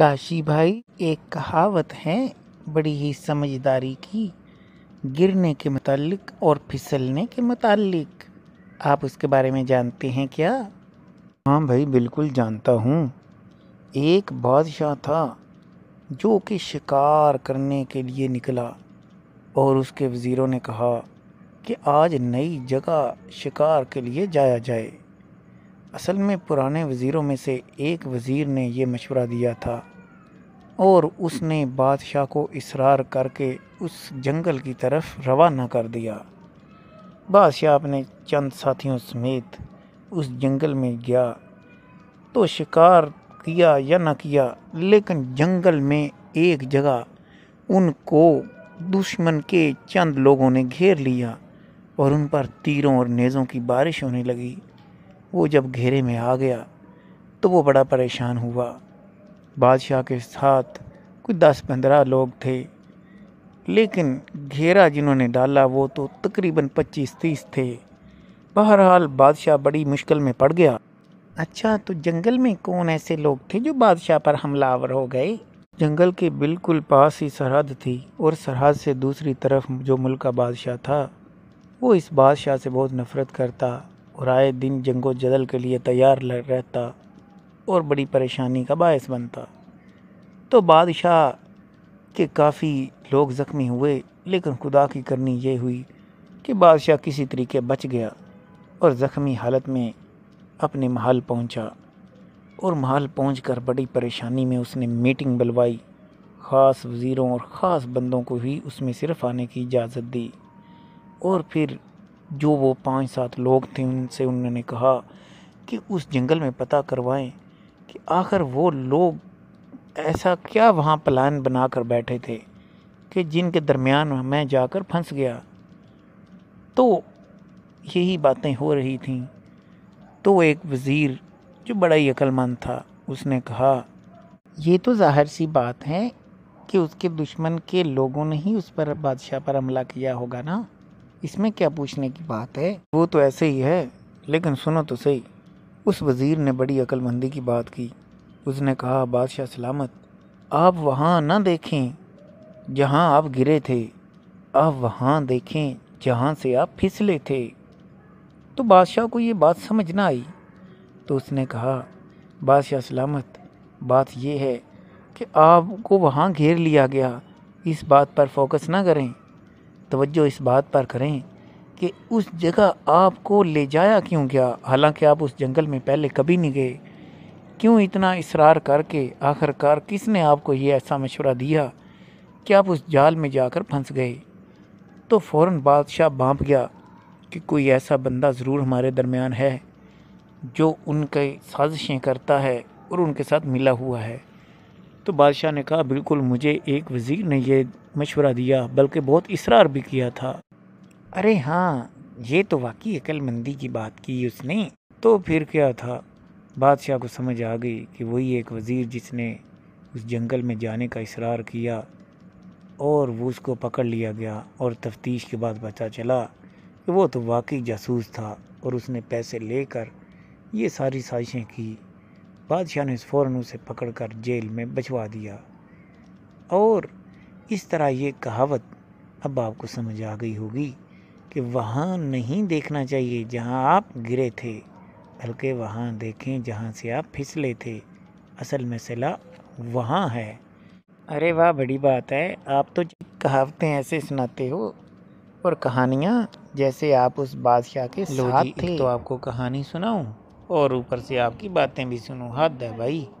काशी भाई एक कहावत है बड़ी ही समझदारी की गिरने के मतलब और फिसलने के मतलब आप उसके बारे में जानते हैं क्या हाँ भाई बिल्कुल जानता हूँ एक बादशाह था जो कि शिकार करने के लिए निकला और उसके वज़ीरों ने कहा कि आज नई जगह शिकार के लिए जाया जाए असल में पुराने वज़ीरों में से एक वज़ीर ने यह मशवरा दिया था और उसने बादशाह को इसरार करके उस जंगल की तरफ रवाना कर दिया बादशाह अपने चंद साथियों समेत उस जंगल में गया तो शिकार किया या न किया लेकिन जंगल में एक जगह उनको दुश्मन के चंद लोगों ने घेर लिया और उन पर तीरों और नेज़ों की बारिश होने लगी वो जब घेरे में आ गया तो वो बड़ा परेशान हुआ बादशाह के साथ कुछ दस पंद्रह लोग थे लेकिन घेरा जिन्होंने डाला वो तो तकरीबन पच्चीस तीस थे बहरहाल बादशाह बड़ी मुश्किल में पड़ गया अच्छा तो जंगल में कौन ऐसे लोग थे जो बादशाह पर हमलावर हो गए जंगल के बिल्कुल पास ही सरहद थी और सरहद से दूसरी तरफ जो मुल्क का बादशाह था वो इस बादशाह से बहुत नफ़रत करता और आए दिन जंगो जदल के लिए तैयार रहता और बड़ी परेशानी का बायस बनता तो बादशाह के काफ़ी लोग ज़ख्मी हुए लेकिन खुदा की करनी ये हुई कि बादशाह किसी तरीके बच गया और ज़ख्मी हालत में अपने महल पहुंचा और महल कर बड़ी परेशानी में उसने मीटिंग बुलवाई ख़ास वज़ीरों और ख़ास बंदों को ही उसमें सिर्फ आने की इजाज़त दी और फिर जो वो पांच सात लोग थे उनसे उन्होंने कहा कि उस जंगल में पता करवाएं कि आखिर वो लोग ऐसा क्या वहाँ प्लान बना कर बैठे थे कि जिनके दरमियान मैं जाकर फंस गया तो यही बातें हो रही थीं तो एक वज़ीर जो बड़ा ही अक्लमंद था उसने कहा ये तो जाहिर सी बात है कि उसके दुश्मन के लोगों ने ही उस पर बादशाह पर हमला किया होगा ना इसमें क्या पूछने की बात है वो तो ऐसे ही है लेकिन सुनो तो सही उस वज़ीर ने बड़ी अक्लमंदी की बात की उसने कहा बादशाह सलामत आप वहाँ न देखें जहाँ आप गिरे थे आप वहाँ देखें जहाँ से आप फिसले थे तो बादशाह को ये बात समझ ना आई तो उसने कहा बादशाह सलामत बात यह है कि आपको वहाँ घेर लिया गया इस बात पर फोकस ना करें तवज्जो इस बात पर करें कि उस जगह आपको ले जाया क्यों गया हालांकि आप उस जंगल में पहले कभी नहीं गए क्यों इतना इसरार करके आखिरकार किसने आपको ये ऐसा मशवरा दिया कि आप उस जाल में जाकर फंस गए तो फ़ौर बादशाह भांप गया कि कोई ऐसा बंदा ज़रूर हमारे दरमियान है जो उनके साजिशें करता है और उनके साथ मिला हुआ है तो बादशाह ने कहा बिल्कुल मुझे एक वज़ीर ने यह मशवरा दिया बल्कि बहुत इसरार भी किया था अरे हाँ ये तो वाकई अकलमंदी की बात की उसने तो फिर क्या था बादशाह को समझ आ गई कि वही एक वज़ीर जिसने उस जंगल में जाने का इसरार किया और वो उसको पकड़ लिया गया और तफ्तीश के बाद पता चला कि वो तो वाकई जासूस था और उसने पैसे लेकर ये सारी साजिशें की बादशाह ने फ़ौर उसे पकड़ कर जेल में बचवा दिया और इस तरह ये कहावत अब आपको समझ आ गई होगी कि वहाँ नहीं देखना चाहिए जहाँ आप गिरे थे बल्कि वहाँ देखें जहाँ से आप फिसले थे असल मसला वहाँ है अरे वाह बड़ी बात है आप तो कहावतें ऐसे सुनाते हो और कहानियाँ जैसे आप उस बादशाह के साथ थे तो आपको कहानी सुनाऊँ और ऊपर से आपकी बातें भी सुनूँ हद है भाई